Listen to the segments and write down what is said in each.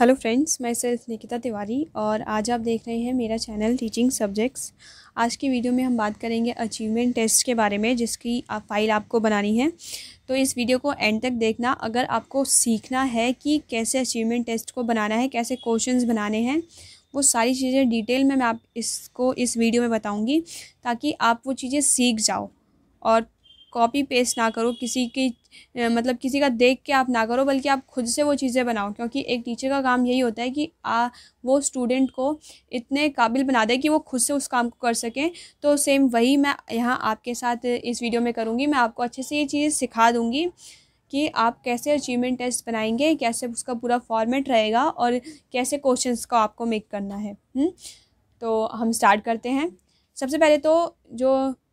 Hello friends मैं self Nikita Tiwari और आज आप देख रहे हैं मेरा चैनल टीचिंग सब्जेक्ट्स आज की वीडियो में हम बात करेंगे अचीवमेंट टेस्ट के बारे में जिसकी आप फाइल आपको बनानी है तो इस वीडियो को एंड तक देखना अगर आपको सीखना है कि कैसे अचीवमेंट टेस्ट को बनाना है कैसे क्वेश्चन बनाने हैं वो सारी चीज़ें डिटेल में मैं आप इसको इस वीडियो में बताऊँगी ताकि आप वो चीज़ें सीख जाओ और कॉपी पेस्ट ना करो किसी की मतलब किसी का देख के आप ना करो बल्कि आप खुद से वो चीज़ें बनाओ क्योंकि एक टीचर का काम यही होता है कि आ वो स्टूडेंट को इतने काबिल बना दे कि वो खुद से उस काम को कर सकें तो सेम वही मैं यहाँ आपके साथ इस वीडियो में करूँगी मैं आपको अच्छे से ये चीज़ सिखा दूँगी कि आप कैसे अचीवमेंट टेस्ट बनाएंगे कैसे उसका पूरा फॉर्मेट रहेगा और कैसे क्वेश्चंस को आपको मेक करना है हुँ? हम्म, तो हम स्टार्ट करते हैं सबसे पहले तो जो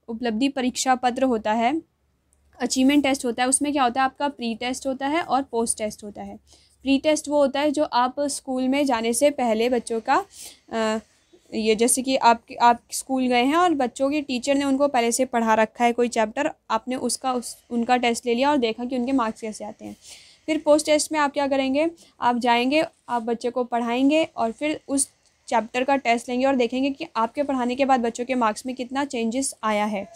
उपलब्धि परीक्षा पत्र होता है अचीवमेंट टेस्ट होता है उसमें क्या होता है आपका प्री टेस्ट होता है और पोस्ट टेस्ट होता है प्री टेस्ट वो होता है जो आप स्कूल में जाने से पहले बच्चों का आ, ये जैसे कि आप आप स्कूल गए हैं और बच्चों के टीचर ने उनको पहले से पढ़ा रखा है कोई चैप्टर आपने उसका उस उनका टेस्ट ले लिया और देखा कि उनके मार्क्स कैसे आते हैं फिर पोस्ट टेस्ट में आप क्या करेंगे आप जाएंगे आप बच्चे को पढ़ाएंगे और फिर उस चैप्टर का टेस्ट लेंगे और देखेंगे कि आपके पढ़ाने के बाद बच्चों के मार्क्स में कितना चेंजेस आया है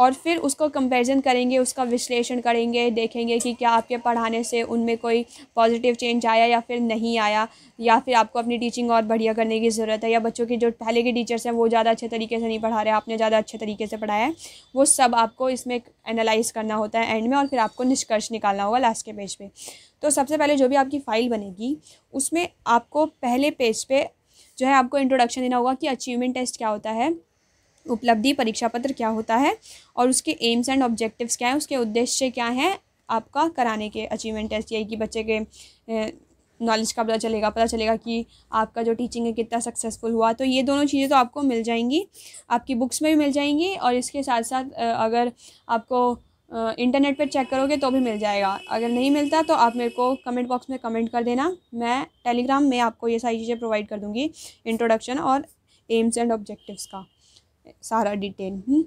और फिर उसको कंपैरिजन करेंगे उसका विश्लेषण करेंगे देखेंगे कि क्या आपके पढ़ाने से उनमें कोई पॉजिटिव चेंज आया या फिर नहीं आया या फिर आपको अपनी टीचिंग और बढ़िया करने की ज़रूरत है या बच्चों के जो पहले के टीचर्स हैं वो ज़्यादा अच्छे तरीके से नहीं पढ़ा रहे आपने ज़्यादा अच्छे तरीके से पढ़ाया है वो सब आपको इसमें एनालाइज़ करना होता है एंड में और फिर आपको निष्कर्ष निकालना होगा लास्ट के पेज पर तो सबसे पहले जो भी आपकी फ़ाइल बनेगी उसमें आपको पहले पेज पर जो है आपको इंट्रोडक्शन देना होगा कि अचीवमेंट टेस्ट क्या होता है उपलब्धि परीक्षा पत्र क्या होता है और उसके एम्स एंड ऑब्जेक्टिव्स क्या हैं उसके उद्देश्य क्या हैं आपका कराने के अचीवमेंट टेस्ट यही कि बच्चे के नॉलेज का पता चलेगा पता चलेगा कि आपका जो टीचिंग है कितना सक्सेसफुल हुआ तो ये दोनों चीज़ें तो आपको मिल जाएंगी आपकी बुक्स में भी मिल जाएंगी और इसके साथ साथ अगर आपको इंटरनेट पर चेक करोगे तो भी मिल जाएगा अगर नहीं मिलता तो आप मेरे को कमेंट बॉक्स में कमेंट कर देना मैं टेलीग्राम में आपको ये सारी चीज़ें प्रोवाइड कर दूँगी इंट्रोडक्शन और एम्स एंड ऑब्जेक्टिव्स का सारा डिटेल हम्म।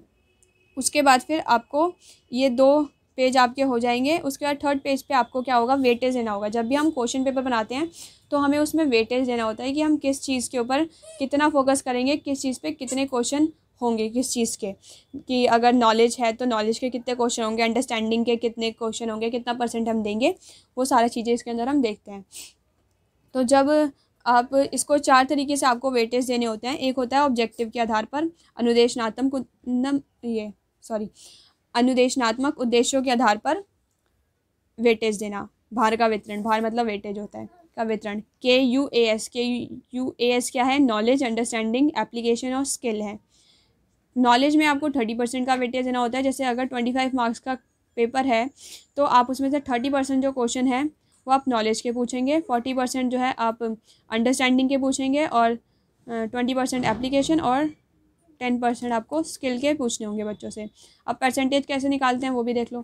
उसके बाद फिर आपको ये दो पेज आपके हो जाएंगे उसके बाद थर्ड पेज पे आपको क्या होगा वेटेज देना होगा जब भी हम क्वेश्चन पेपर बनाते हैं तो हमें उसमें वेटेज देना होता है कि हम किस चीज़ के ऊपर कितना फोकस करेंगे किस चीज़ पे कितने क्वेश्चन होंगे किस चीज़ के कि अगर नॉलेज है तो नॉलेज के कितने क्वेश्चन होंगे अंडरस्टैंडिंग के कितने क्वेश्चन होंगे कितना परसेंट हम देंगे वो सारी चीज़ें इसके अंदर हम देखते हैं तो जब आप इसको चार तरीके से आपको वेटेज देने होते हैं एक होता है ऑब्जेक्टिव के आधार पर अनुदेशनात्मक ये सॉरी अनुदेशनात्मक उद्देश्यों के आधार पर वेटेज देना भार का वितरण भार मतलब वेटेज होता है का वितरण K U A S K U A S क्या है नॉलेज अंडरस्टैंडिंग एप्लीकेशन और स्किल है नॉलेज में आपको थर्टी परसेंट का वेटेज देना होता है जैसे अगर ट्वेंटी फाइव मार्क्स का पेपर है तो आप उसमें से थर्टी परसेंट जो क्वेश्चन है वो आप नॉलेज के पूछेंगे फोर्टी परसेंट जो है आप अंडरस्टैंडिंग के पूछेंगे और ट्वेंटी परसेंट एप्लीकेशन और टेन परसेंट आपको स्किल के पूछने होंगे बच्चों से अब परसेंटेज कैसे निकालते हैं वो भी देख लो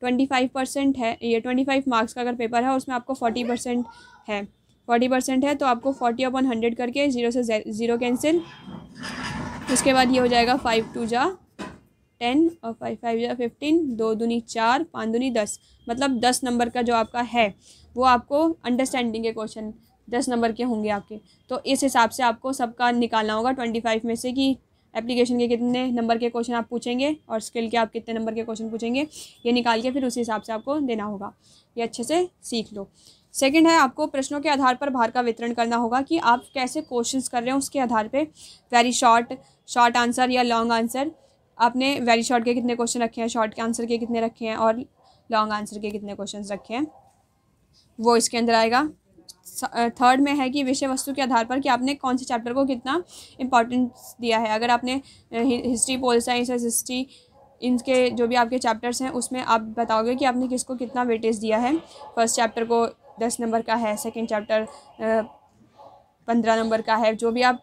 ट्वेंटी फाइव परसेंट है ये ट्वेंटी फाइव मार्क्स का अगर पेपर है उसमें आपको फोर्टी परसेंट है फोर्टी परसेंट है तो आपको फोर्टी अपन हंड्रेड करके ज़ीरो से ज़ीरो कैंसिल उसके बाद ये हो जाएगा फाइव टू जा टेन और फाइव फाइव या फिफ्टीन दो दूनी चार पाँच दूनी दस मतलब दस नंबर का जो आपका है वो आपको अंडरस्टैंडिंग के क्वेश्चन दस नंबर के होंगे आपके तो इस हिसाब से आपको सबका निकालना होगा ट्वेंटी फाइव में से कि एप्लीकेशन के कितने नंबर के क्वेश्चन आप पूछेंगे और स्किल के आप कितने नंबर के क्वेश्चन पूछेंगे ये निकाल के फिर उसी हिसाब से आपको देना होगा ये अच्छे से सीख लो सेकंड है आपको प्रश्नों के आधार पर भार का वितरण करना होगा कि आप कैसे क्वेश्चंस कर रहे हैं उसके आधार पे वेरी शॉर्ट शॉर्ट आंसर या लॉन्ग आंसर आपने वेरी शॉर्ट के कितने क्वेश्चन रखे हैं शॉर्ट के आंसर के कितने रखे हैं और लॉन्ग आंसर के कितने क्वेश्चन रखे हैं वो इसके अंदर आएगा थर्ड में है कि विषय वस्तु के आधार पर कि आपने कौन से चैप्टर को कितना इंपॉर्टेंस दिया है अगर आपने हिस्ट्री पोल साइंस हिस्ट्री इनके जो भी आपके चैप्टर्स हैं उसमें आप बताओगे कि आपने किसको कितना वेटेज दिया है फर्स्ट चैप्टर को दस नंबर का है सेकेंड चैप्टर पंद्रह नंबर का है जो भी आप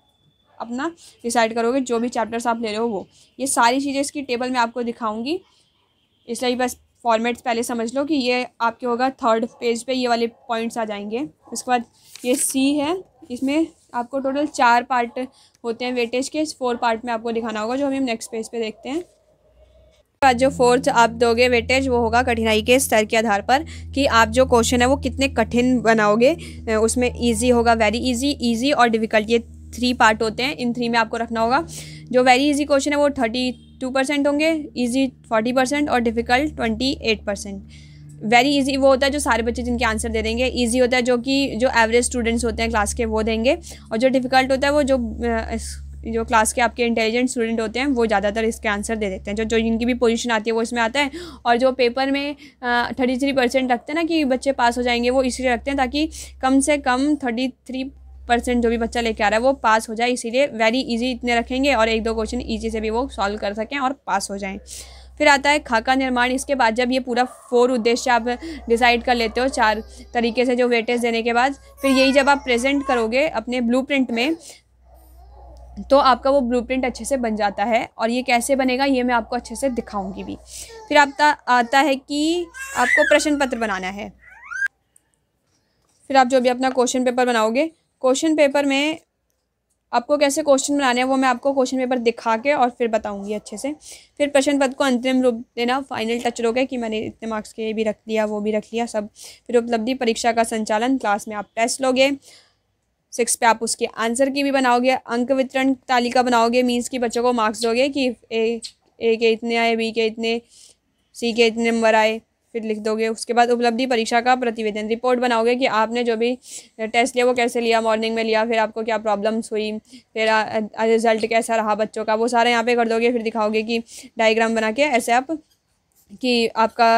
अपना डिसाइड करोगे जो भी चैप्टर्स आप ले रहे हो वो ये सारी चीज़ें इसकी टेबल में आपको दिखाऊंगी इसलिए बस फॉर्मेट्स पहले समझ लो कि ये आपके होगा थर्ड पेज पे ये वाले पॉइंट्स आ जाएंगे उसके बाद ये सी है इसमें आपको टोटल चार पार्ट होते हैं वेटेज के फोर पार्ट में आपको दिखाना होगा जो हम नेक्स्ट पेज पे देखते हैं बाद जो फोर्थ आप दोगे वेटेज वो होगा कठिनाई के स्तर के आधार पर कि आप जो क्वेश्चन है वो कितने कठिन बनाओगे उसमें इजी होगा वेरी इजी इजी और डिफ़िकल्ट ये थ्री पार्ट होते हैं इन थ्री में आपको रखना होगा जो वेरी इजी क्वेश्चन है वो थर्टी टू परसेंट होंगे इजी फोर्टी परसेंट और difficult twenty eight percent very easy वो होता है जो सारे बच्चे जिनके आंसर दे देंगे इजी होता है जो कि जो एवरेज स्टूडेंट्स होते हैं क्लास के वो देंगे और जो डिफ़िकल्ट होता है वो जो जो क्लास के आपके इंटेलिजेंट स्टूडेंट होते हैं वो ज़्यादातर इसके आंसर दे देते हैं जो जो जिनकी भी पोजीशन आती है वो इसमें आता है और जो पेपर में थर्टी थ्री परसेंट रखते हैं ना कि बच्चे पास हो जाएंगे वो इसलिए रखते हैं ताकि कम से कम थर्टी थ्री परसेंट जो भी बच्चा लेके आ रहा है वो पास हो जाए इसीलिए वेरी ईजी इतने रखेंगे और एक दो क्वेश्चन ईजी से भी वो सॉल्व कर सकें और पास हो जाएं फिर आता है खाका निर्माण इसके बाद जब ये पूरा फोर उद्देश्य आप डिसाइड कर लेते हो चार तरीके से जो वेटेज देने के बाद फिर यही जब आप प्रेजेंट करोगे अपने ब्लू में तो आपका वो ब्लूप्रिंट अच्छे से बन जाता है और ये कैसे बनेगा ये मैं आपको अच्छे से दिखाऊंगी भी फिर आपका आता है कि आपको प्रश्न पत्र बनाना है फिर आप जो भी अपना क्वेश्चन पेपर बनाओगे क्वेश्चन पेपर में आपको कैसे क्वेश्चन बनाने हैं वो मैं आपको क्वेश्चन पेपर दिखा के और फिर बताऊंगी अच्छे से फिर प्रश्न पद को अंतिम रूप देना फाइनल टच लोगे कि मैंने इतने मार्क्स के ये भी रख लिया वो भी रख लिया सब फिर उपलब्धि परीक्षा का संचालन क्लास में आप टेस्ट लोगे सिक्स पे आप उसके आंसर की भी बनाओगे अंक वितरण तालिका बनाओगे मीन्स कि बच्चों को मार्क्स दोगे कि ए ए के इतने आए बी के इतने सी के इतने नंबर आए फिर लिख दोगे उसके बाद उपलब्धि परीक्षा का प्रतिवेदन रिपोर्ट बनाओगे कि आपने जो भी टेस्ट लिया वो कैसे लिया मॉर्निंग में लिया फिर आपको क्या प्रॉब्लम्स हुई फिर रिज़ल्ट कैसा रहा बच्चों का वो सारा यहाँ पे कर दोगे फिर दिखाओगे कि डायग्राम बना के ऐसे आप कि आपका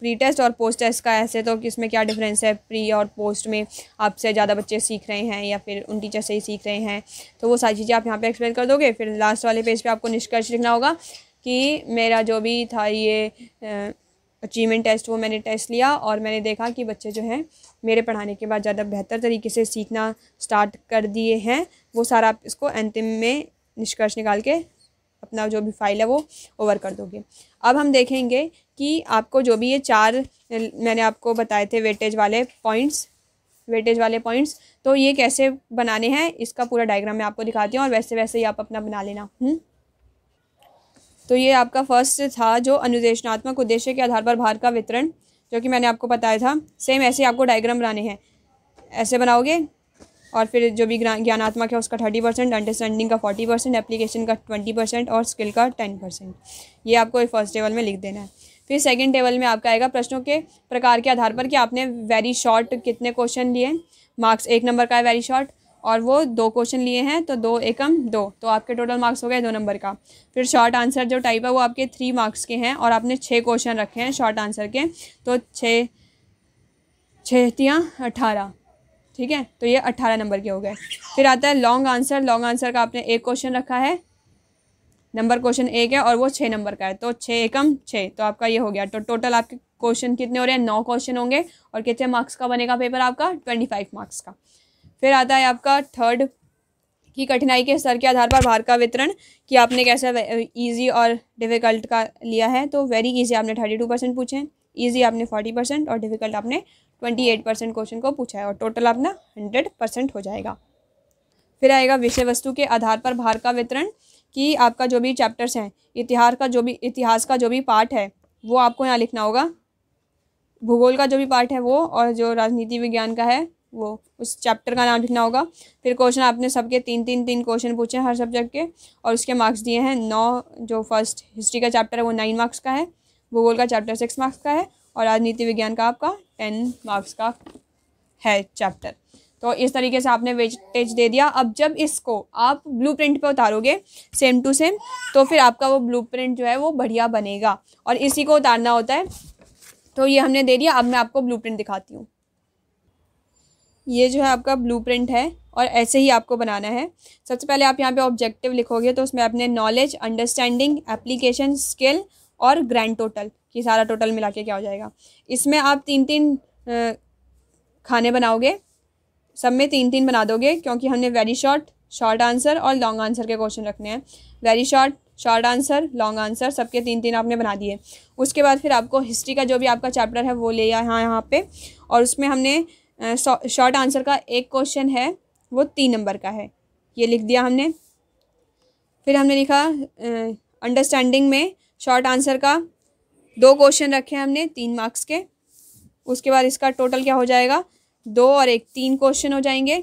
प्री टेस्ट और पोस्ट टेस्ट का ऐसे तो किस में क्या डिफरेंस है प्री और पोस्ट में आपसे ज़्यादा बच्चे सीख रहे हैं या फिर उन टीचर से ही सीख रहे हैं तो वो सारी चीज़ें आप यहाँ पर एक्सप्लेन कर दोगे फिर लास्ट वाले पेज पर आपको निष्कर्ष लिखना होगा कि मेरा जो भी था ये अचीवमेंट टेस्ट वो मैंने टेस्ट लिया और मैंने देखा कि बच्चे जो हैं मेरे पढ़ाने के बाद ज़्यादा बेहतर तरीके से सीखना स्टार्ट कर दिए हैं वो सारा आप इसको अंतिम में निष्कर्ष निकाल के अपना जो भी फाइल है वो ओवर कर दोगे अब हम देखेंगे कि आपको जो भी ये चार मैंने आपको बताए थे वेटेज वाले पॉइंट्स वेटेज वाले पॉइंट्स तो ये कैसे बनाने हैं इसका पूरा डायग्राम मैं आपको दिखाती हूँ और वैसे वैसे ही आप अपना बना लेना हुँ? हम्म। तो ये आपका फर्स्ट था जो अनुदेशनात्मक उद्देश्य के आधार पर भार का वितरण जो कि मैंने आपको बताया था सेम ऐसे आपको डायग्राम बनाने हैं ऐसे बनाओगे और फिर जो भी ज्ञानात्मक है उसका थर्टी परसेंट अंडरस्टैंडिंग का फोर्टी परसेंट एप्लीकेशन का ट्वेंटी परसेंट और स्किल का टेन परसेंट ये आपको फर्स्ट टेबल में लिख देना है फिर सेकेंड टेबल में आपका आएगा प्रश्नों के प्रकार के आधार पर कि आपने वेरी शॉर्ट कितने क्वेश्चन लिए मार्क्स एक नंबर का है वेरी शॉर्ट और वो दो क्वेश्चन लिए हैं तो दो एकम दो तो आपके टोटल मार्क्स हो गए दो नंबर का फिर शॉर्ट आंसर जो टाइप है वो आपके थ्री मार्क्स के हैं और आपने छः क्वेश्चन रखे हैं शॉर्ट आंसर के तो छः छतियाँ अठारह ठीक है तो ये अट्ठारह नंबर के हो गए फिर आता है लॉन्ग आंसर लॉन्ग आंसर का आपने एक क्वेश्चन रखा है नंबर क्वेश्चन एक है और वो छः नंबर का है तो छः एकम छः तो आपका ये हो गया तो टोटल आपके क्वेश्चन कितने हो रहे हैं नौ क्वेश्चन होंगे और कितने मार्क्स का बनेगा पेपर आपका ट्वेंटी फाइव मार्क्स का फिर आता है आपका थर्ड की कठिनाई के स्तर के आधार पर भार का वितरण कि आपने कैसा ईजी और डिफ़िकल्ट का लिया है तो वेरी ईजी आपने थर्टी टू परसेंट पूछे ईजी आपने फोर्टी परसेंट और डिफ़िकल्ट आपने ट्वेंटी एट परसेंट क्वेश्चन को पूछा है और टोटल अपना हंड्रेड परसेंट हो जाएगा फिर आएगा विषय वस्तु के आधार पर भार का वितरण कि आपका जो भी चैप्टर्स हैं इतिहास का जो भी इतिहास का जो भी पार्ट है वो आपको यहाँ लिखना होगा भूगोल का जो भी पार्ट है वो और जो राजनीति विज्ञान का है वो उस चैप्टर का नाम लिखना होगा फिर क्वेश्चन आपने सबके तीन तीन तीन क्वेश्चन पूछे हर सब्जेक्ट के और उसके मार्क्स दिए हैं नौ जो फर्स्ट हिस्ट्री का चैप्टर है वो नाइन मार्क्स का है भूगोल का चैप्टर सिक्स मार्क्स का है और राजनीति विज्ञान का आपका टेन मार्क्स का है चैप्टर तो इस तरीके से आपने वेटेज दे दिया अब जब इसको आप ब्लू प्रिंट पर उतारोगे सेम टू सेम तो फिर आपका वो ब्लू प्रिंट जो है वो बढ़िया बनेगा और इसी को उतारना होता है तो ये हमने दे दिया अब मैं आपको ब्लू प्रिंट दिखाती हूँ ये जो है आपका ब्लू है और ऐसे ही आपको बनाना है सबसे पहले आप यहाँ पे ऑब्जेक्टिव लिखोगे तो उसमें अपने नॉलेज अंडरस्टैंडिंग एप्लीकेशन स्किल और ग्रैंड टोटल ये सारा टोटल मिला के क्या हो जाएगा इसमें आप तीन तीन खाने बनाओगे सब में तीन तीन बना दोगे क्योंकि हमने वेरी शॉर्ट शॉर्ट आंसर और लॉन्ग आंसर के क्वेश्चन रखने हैं very short short answer long answer सबके तीन तीन आपने बना दिए उसके बाद फिर आपको हिस्ट्री का जो भी आपका चैप्टर है वो ले आया यहाँ यहाँ पे और उसमें हमने शॉर्ट आंसर का एक क्वेश्चन है वो तीन नंबर का है ये लिख दिया हमने फिर हमने लिखा अंडरस्टैंडिंग में शॉर्ट आंसर का दो क्वेश्चन रखे हैं हमने तीन मार्क्स के उसके बाद इसका टोटल क्या हो जाएगा दो और एक तीन क्वेश्चन हो जाएंगे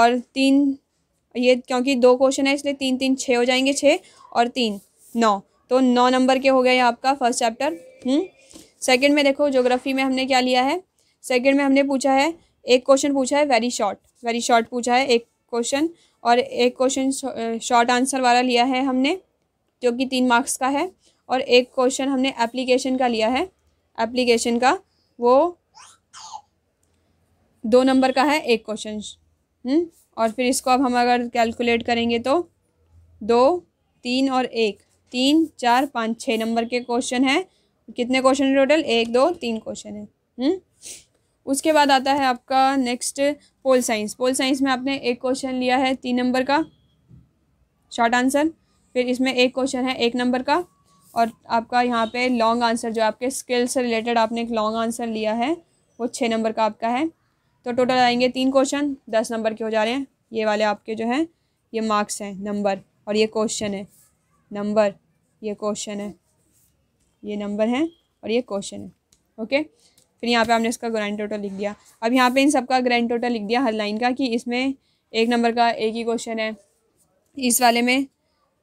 और तीन ये क्योंकि दो क्वेश्चन है इसलिए तीन तीन छः हो जाएंगे छः और तीन नौ तो नौ नंबर के हो गए आपका फर्स्ट चैप्टर सेकंड में देखो ज्योग्राफी में हमने क्या लिया है सेकेंड में हमने पूछा है एक क्वेश्चन पूछा है वेरी शॉर्ट वेरी शॉर्ट पूछा है एक क्वेश्चन और एक क्वेश्चन शॉर्ट आंसर वाला लिया है हमने जो कि तीन मार्क्स का है और एक क्वेश्चन हमने एप्लीकेशन का लिया है एप्लीकेशन का वो दो नंबर का है एक क्वेश्चन हम्म, और फिर इसको अब हम अगर कैलकुलेट करेंगे तो दो तीन और एक तीन चार पाँच छः नंबर के क्वेश्चन हैं कितने क्वेश्चन टोटल एक दो तीन क्वेश्चन है हुँ? उसके बाद आता है आपका next pol science pol science में आपने एक क्वेश्चन लिया है तीन नंबर का शॉर्ट आंसर फिर इसमें एक क्वेश्चन है एक नंबर का और आपका यहाँ पे लॉन्ग आंसर जो आपके स्किल से रिलेटेड आपने एक लॉन्ग आंसर लिया है वो छः नंबर का आपका है तो टोटल आएंगे तीन क्वेश्चन दस नंबर के हो जा रहे हैं ये वाले आपके जो हैं ये मार्क्स हैं नंबर और ये क्वेश्चन है नंबर ये क्वेश्चन है ये नंबर है और ये क्वेश्चन है ओके फिर यहाँ पे हमने इसका ग्रैंड टोटल लिख दिया अब यहाँ पे इन सबका ग्रैंड टोटल लिख दिया हर लाइन का कि इसमें एक नंबर का एक ही क्वेश्चन है इस वाले में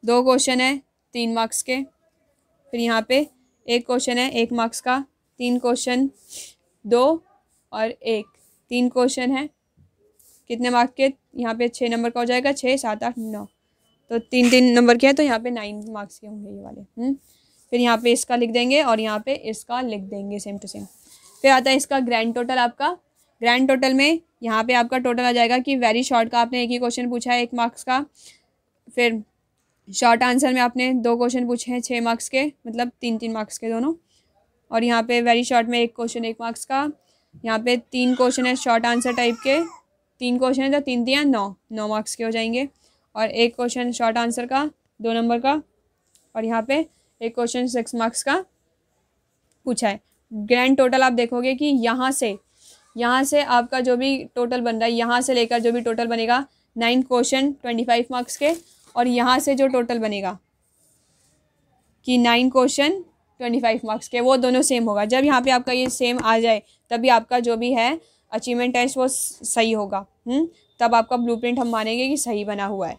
दो क्वेश्चन है तीन मार्क्स के फिर यहाँ पे एक क्वेश्चन है एक मार्क्स का तीन क्वेश्चन दो और एक तीन क्वेश्चन है कितने मार्क्स के यहाँ पे छः नंबर का हो जाएगा छः सात आठ नौ तो तीन तीन नंबर के हैं तो यहाँ पे नाइन मार्क्स के होंगे ये वाले हुँ? हम्म। फिर यहाँ पे इसका लिख देंगे और यहाँ पे इसका लिख देंगे सेम टू सेम फिर आता है इसका ग्रैंड टोटल आपका ग्रैंड टोटल में यहाँ पे आपका टोटल आ जाएगा कि वेरी शॉर्ट का आपने एक ही क्वेश्चन पूछा है एक मार्क्स का फिर शॉर्ट आंसर में आपने दो क्वेश्चन पूछे हैं छः मार्क्स के मतलब तीन तीन मार्क्स के दोनों और यहाँ पे वेरी शॉर्ट में एक क्वेश्चन एक मार्क्स का यहाँ पे तीन क्वेश्चन है शॉर्ट आंसर टाइप के तीन क्वेश्चन है तो तीन तीन नौ नौ मार्क्स के हो जाएंगे और एक क्वेश्चन शॉर्ट आंसर का दो नंबर का और यहाँ पे एक क्वेश्चन सिक्स मार्क्स का पूछा है ग्रैंड टोटल आप देखोगे कि यहाँ से यहाँ से आपका जो भी टोटल बन रहा है यहाँ से लेकर जो भी टोटल बनेगा nine question twenty five marks के और यहाँ से जो टोटल बनेगा कि nine question twenty five marks के वो दोनों सेम होगा जब यहाँ पे आपका ये सेम आ जाए तभी आपका जो भी है अचीवमेंट टेस्ट वो सही होगा हुँ? हम्म? तब आपका ब्लू हम मानेंगे कि सही बना हुआ है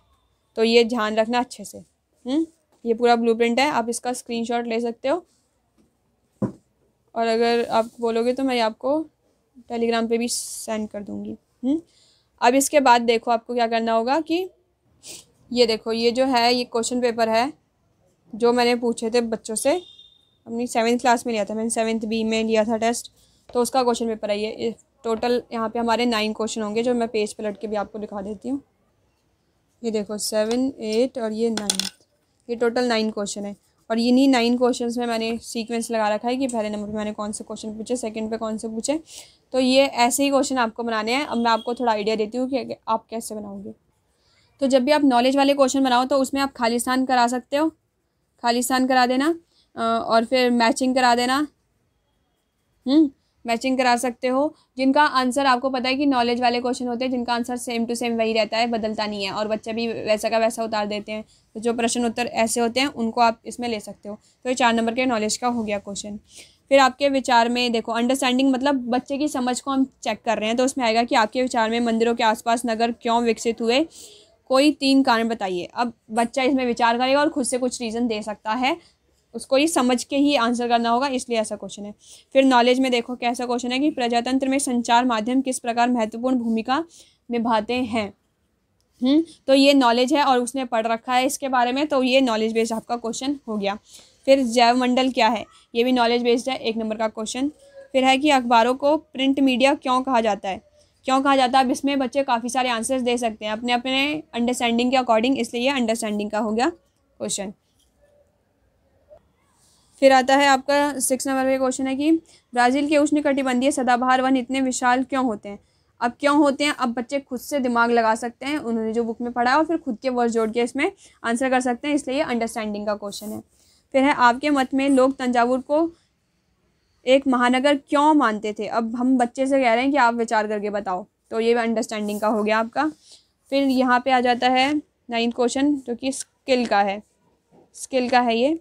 तो ये ध्यान रखना अच्छे से हुँ? हम्म? ये पूरा ब्लू है आप इसका स्क्रीन ले सकते हो और अगर आप बोलोगे तो मैं आपको टेलीग्राम पे भी सेंड कर दूँगी हम्म? अब इसके बाद देखो आपको क्या करना होगा कि ये देखो ये जो है ये क्वेश्चन पेपर है जो मैंने पूछे थे बच्चों से अपनी सेवन्थ क्लास में लिया था मैंने सेवन्थ बी में लिया था टेस्ट तो उसका क्वेश्चन पेपर है ये टोटल यहाँ पे हमारे नाइन क्वेश्चन होंगे जो मैं पेज पलट के भी आपको दिखा देती हूँ ये देखो सेवन एट और ये नाइन्थ ये टोटल नाइन क्वेश्चन है और इन्हीं नाइन क्वेश्चंस में मैंने सीक्वेंस लगा रखा है कि पहले नंबर पे मैंने कौन से क्वेश्चन पूछे सेकंड पे कौन से पूछे तो ये ऐसे ही क्वेश्चन आपको बनाने हैं अब मैं आपको थोड़ा आइडिया देती हूँ कि आप कैसे बनाओगे तो जब भी आप नॉलेज वाले क्वेश्चन बनाओ तो उसमें आप खालिस्तान करा सकते हो खालिस्तान करा देना और फिर मैचिंग करा देना हम्म, मैचिंग करा सकते हो जिनका आंसर आपको पता है कि नॉलेज वाले क्वेश्चन होते हैं जिनका आंसर सेम टू सेम वही रहता है बदलता नहीं है और बच्चे भी वैसा का वैसा उतार देते हैं तो जो प्रश्न उत्तर ऐसे होते हैं उनको आप इसमें ले सकते हो तो ये चार नंबर के नॉलेज का हो गया क्वेश्चन फिर आपके विचार में देखो अंडरस्टैंडिंग मतलब बच्चे की समझ को हम चेक कर रहे हैं तो उसमें आएगा कि आपके विचार में मंदिरों के आसपास नगर क्यों विकसित हुए कोई तीन कारण बताइए अब बच्चा इसमें विचार करेगा और खुद से कुछ रीज़न दे सकता है उसको ये समझ के ही आंसर करना होगा इसलिए ऐसा क्वेश्चन है फिर नॉलेज में देखो कैसा क्वेश्चन है कि प्रजातंत्र में संचार माध्यम किस प्रकार महत्वपूर्ण भूमिका निभाते हैं हुँ? हम्म, तो ये नॉलेज है और उसने पढ़ रखा है इसके बारे में तो ये नॉलेज बेस्ड आपका क्वेश्चन हो गया फिर जैवमंडल क्या है ये भी नॉलेज बेस्ड है एक नंबर का क्वेश्चन फिर है कि अखबारों को प्रिंट मीडिया क्यों कहा जाता है क्यों कहा जाता है अब इसमें बच्चे काफ़ी सारे आंसर्स दे सकते हैं अपने अपने अंडरस्टैंडिंग के अकॉर्डिंग इसलिए ये अंडरस्टैंडिंग का हो गया क्वेश्चन फिर आता है आपका सिक्स नंबर का क्वेश्चन है कि ब्राज़ील के उष्ण कटिबंधीय सदाबहार वन इतने विशाल क्यों होते हैं अब क्यों होते हैं अब बच्चे खुद से दिमाग लगा सकते हैं उन्होंने जो बुक में पढ़ा है और फिर खुद के वर्ड जोड़ के इसमें आंसर कर सकते हैं इसलिए ये अंडरस्टैंडिंग का क्वेश्चन है फिर है आपके मत में लोग तंजावुर को एक महानगर क्यों मानते थे अब हम बच्चे से कह रहे हैं कि आप विचार करके बताओ तो ये भी अंडरस्टैंडिंग का हो गया आपका फिर यहाँ पर आ जाता है नाइन्थ क्वेश्चन जो कि स्किल का है स्किल का है ये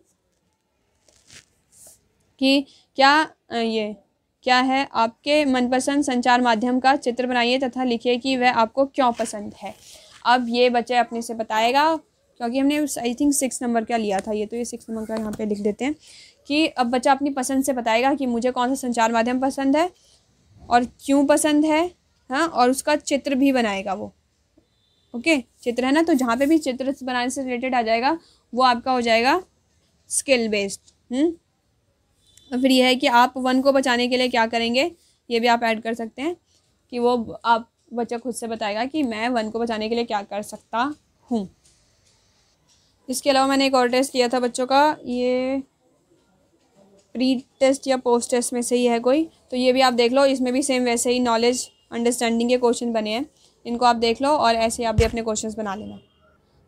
कि क्या ये क्या है आपके मनपसंद संचार माध्यम का चित्र बनाइए तथा लिखिए कि वह आपको क्यों पसंद है अब ये बच्चे अपने से बताएगा क्योंकि हमने आई थिंक सिक्स नंबर का लिया था ये तो ये सिक्स नंबर का यहाँ पे लिख देते हैं कि अब बच्चा अपनी पसंद से बताएगा कि मुझे कौन सा संचार माध्यम पसंद है और क्यों पसंद है हाँ और उसका चित्र भी बनाएगा वो ओके चित्र है ना तो जहाँ पे भी चित्र बनाने से रिलेटेड आ जाएगा वो आपका हो जाएगा स्किल हम्म? बेस्ड तो फिर यह है कि आप वन को बचाने के लिए क्या करेंगे ये भी आप ऐड कर सकते हैं कि वो आप बच्चा खुद से बताएगा कि मैं वन को बचाने के लिए क्या कर सकता हूँ इसके अलावा मैंने एक और टेस्ट लिया था बच्चों का ये प्री टेस्ट या पोस्ट टेस्ट में से ही है कोई तो ये भी आप देख लो इसमें भी सेम वैसे ही नॉलेज अंडरस्टैंडिंग के क्वेश्चन बने हैं इनको आप देख लो और ऐसे आप भी अपने क्वेश्चंस बना लेना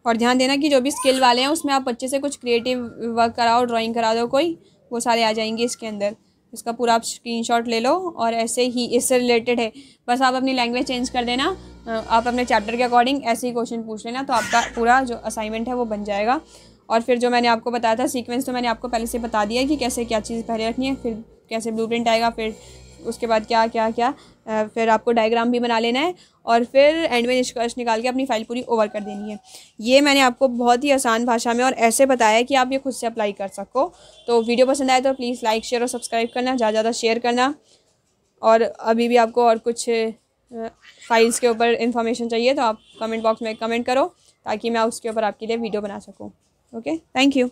और ध्यान देना कि जो भी स्किल वाले हैं उसमें आप बच्चे से कुछ क्रिएटिव वर्क कराओ ड्राइंग करा दो कोई वो सारे आ जाएंगे इसके अंदर इसका पूरा आप स्क्रीन ले लो और ऐसे ही इससे रिलेटेड है बस आप अपनी लैंग्वेज चेंज कर देना आप अपने चैप्टर के अकॉर्डिंग ऐसे ही क्वेश्चन पूछ लेना तो आपका पूरा जो असाइनमेंट है वो बन जाएगा और फिर जो मैंने आपको बताया था सीक्वेंस तो मैंने आपको पहले से बता दिया कि कैसे क्या चीज़ पहले रखनी है फिर कैसे ब्लू आएगा फिर उसके बाद क्या क्या क्या फिर आपको डायग्राम भी बना लेना है और फिर एंड में निष्कर्ष निकाल के अपनी फ़ाइल पूरी ओवर कर देनी है ये मैंने आपको बहुत ही आसान भाषा में और ऐसे बताया कि आप ये खुद से अप्लाई कर सको तो वीडियो पसंद आए तो प्लीज़ लाइक शेयर और सब्सक्राइब करना ज़्यादा ज़्यादा शेयर करना और अभी भी आपको और कुछ फाइल्स के ऊपर इन्फॉर्मेशन चाहिए तो आप कमेंट बॉक्स में कमेंट करो ताकि मैं उसके ऊपर आपके लिए वीडियो बना सकूँ ओके थैंक यू